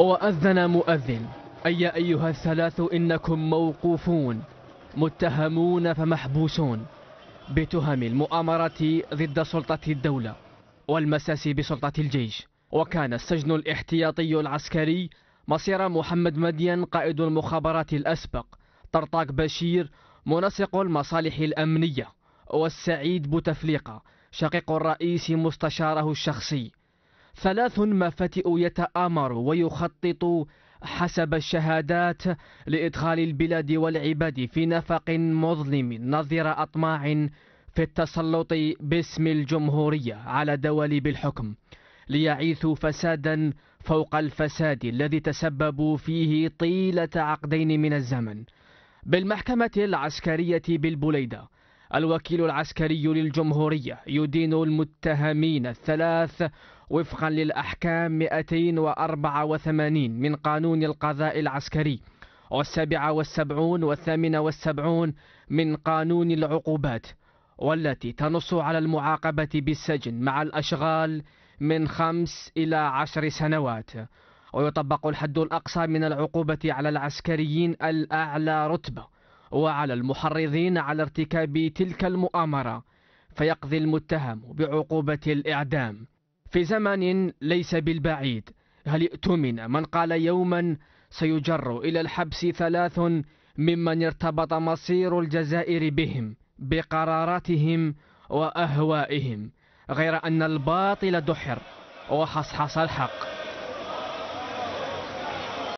وأذن مؤذن أي أيها الثلاث إنكم موقوفون متهمون فمحبوسون بتهم المؤامرة ضد سلطة الدولة والمساس بسلطة الجيش وكان السجن الاحتياطي العسكري مصير محمد مدين قائد المخابرات الأسبق طرطاق بشير منسق المصالح الأمنية والسعيد بوتفليقة شقيق الرئيس مستشاره الشخصي ثلاث مفاتئ يتآمر ويخطط حسب الشهادات لإدخال البلاد والعباد في نفق مظلم نظر أطماع في التسلط باسم الجمهورية على دواليب الحكم ليعيثوا فسادا فوق الفساد الذي تسببوا فيه طيلة عقدين من الزمن بالمحكمة العسكرية بالبليدة الوكيل العسكري للجمهورية يدين المتهمين الثلاث وفقا للأحكام 284 من قانون القضاء العسكري والسابعة والسبعون والثامنة والسبعون من قانون العقوبات والتي تنص على المعاقبة بالسجن مع الأشغال من خمس إلى عشر سنوات ويطبق الحد الأقصى من العقوبة على العسكريين الأعلى رتبة وعلى المحرضين على ارتكاب تلك المؤامرة فيقضي المتهم بعقوبة الإعدام في زمن ليس بالبعيد هل ائتمن من قال يوما سيجر إلى الحبس ثلاث ممن ارتبط مصير الجزائر بهم بقراراتهم وأهوائهم غير أن الباطل دحر وحصحص الحق